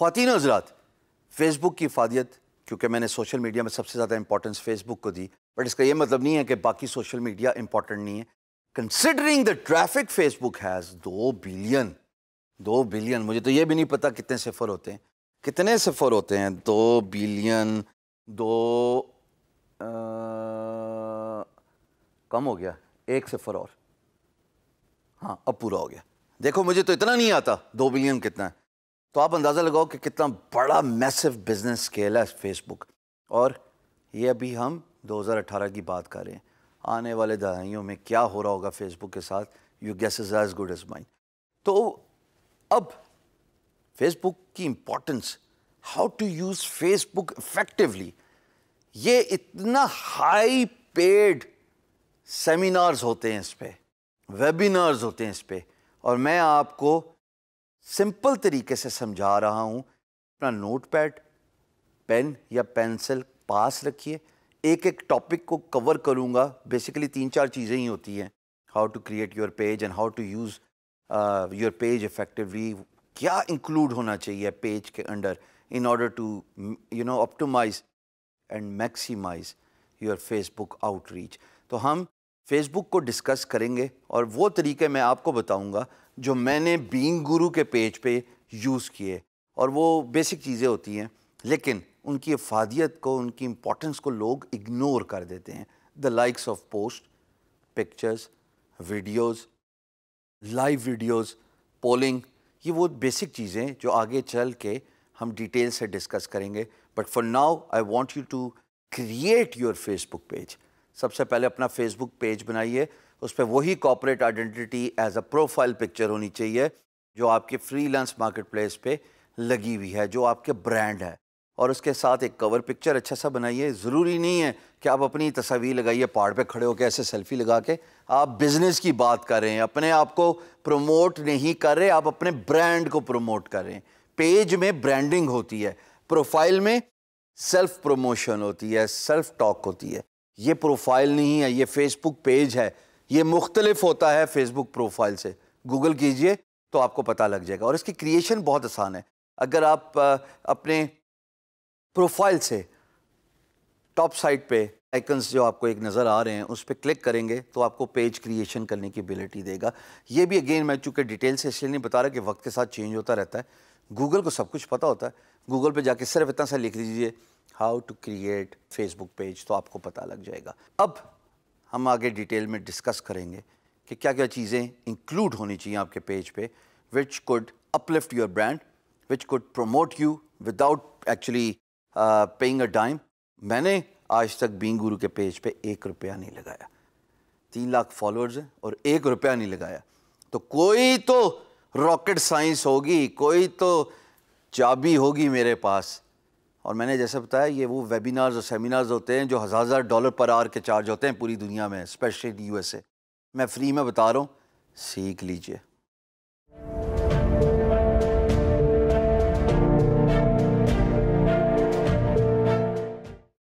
खातिन हजरात फेसबुक की फादियत क्योंकि मैंने सोशल मीडिया में सबसे ज़्यादा इंपॉर्टेंस फेसबुक को दी बट इसका यह मतलब नहीं है कि बाकी सोशल मीडिया इंपॉर्टेंट नहीं है considering the traffic Facebook has two billion two billion मुझे तो ये भी नहीं पता कितने सफ़र होते हैं कितने सफ़र होते हैं दो बिलियन दो आ, कम हो गया एक सफ़र और हाँ अब पूरा हो गया देखो मुझे तो इतना नहीं आता दो बिलियन कितना है तो आप अंदाज़ा लगाओ कि कितना बड़ा मैसिव बिजनेस स्केल है फेसबुक और ये अभी हम 2018 की बात कर रहे हैं आने वाले दहाइयों में क्या हो रहा होगा फेसबुक के साथ you guess is as good as mine तो अब फेसबुक की importance how to use Facebook effectively ये इतना हाई पेड सेमिनार्स होते हैं इस पर वेबिनार्स होते हैं इस पर और मैं आपको सिंपल तरीके से समझा रहा हूँ अपना नोट पैड पेन या पेंसिल पास रखिए एक एक टॉपिक को कवर करूँगा बेसिकली तीन चार चीज़ें ही होती हैं how to create your page and how to use your page effectively क्या इंक्लूड होना चाहिए पेज के under in order to you know optimize and maximize your Facebook outreach तो हम फेसबुक को डिस्कस करेंगे और वो तरीके मैं आपको बताऊंगा जो मैंने बींग गुरु के पेज पे यूज़ किए और वो बेसिक चीज़ें होती हैं लेकिन उनकी अफादियत को उनकी इम्पोर्टेंस को लोग इग्नोर कर देते हैं the likes of post pictures videos live videos polling ये वो बेसिक चीज़ें जो आगे चल के हम डिटेल से डिस्कस करेंगे but for now I want you to create your Facebook page सबसे पहले अपना फेसबुक पेज बनाइए उस पर वही corporate identity as a profile picture होनी चाहिए जो आपके फ्रीलांस मार्केट प्लेस पर लगी हुई है जो आपके ब्रांड है और उसके साथ एक कवर पिक्चर अच्छा सा बनाइए ज़रूरी नहीं है कि आप अपनी तस्वीर लगाइए पहाड़ पे खड़े होकर ऐसे सेल्फी लगा के आप बिज़नेस की बात कर रहे हैं अपने आप को प्रमोट नहीं कर रहे आप अपने ब्रांड को प्रमोट कर रहे हैं पेज में ब्रांडिंग होती है प्रोफाइल में सेल्फ प्रमोशन होती है सेल्फ टॉक होती है ये प्रोफाइल नहीं है ये फेसबुक पेज है ये मुख्तलिफ होता है फेसबुक प्रोफाइल से गूगल कीजिए तो आपको पता लग जाएगा और इसकी क्रिएशन बहुत आसान है अगर आप अपने प्रोफाइल से टॉप साइड पे आइकन्स जो आपको एक नज़र आ रहे हैं उस पर क्लिक करेंगे तो आपको पेज क्रिएशन करने की एबिलिटी देगा ये भी अगेन मैं चूँकि डिटेल से इसलिए नहीं बता रहा कि वक्त के साथ चेंज होता रहता है गूगल को सब कुछ पता होता है गूगल पे जाके सिर्फ इतना सा लिख दीजिए how to create Facebook page तो आपको पता लग जाएगा अब हम आगे डिटेल में डिस्कस करेंगे कि क्या क्या चीज़ें इंक्लूड होनी चाहिए आपके पेज पे which could uplift your brand which could promote you without actually paying a dime मैंने आज तक बींग गुरु के पेज पे एक रुपया नहीं लगाया तीन लाख फॉलोअर्स हैं और एक रुपया नहीं लगाया तो कोई तो रॉकेट साइंस होगी कोई तो चाबी होगी मेरे पास और मैंने जैसे बताया ये वो वेबिनार्स और सेमिनार्स होते हैं जो हज़ार हज़ार डॉलर पर आवर के चार्ज होते हैं पूरी दुनिया में स्पेशली यू मैं फ्री में बता रहा हूँ सीख लीजिए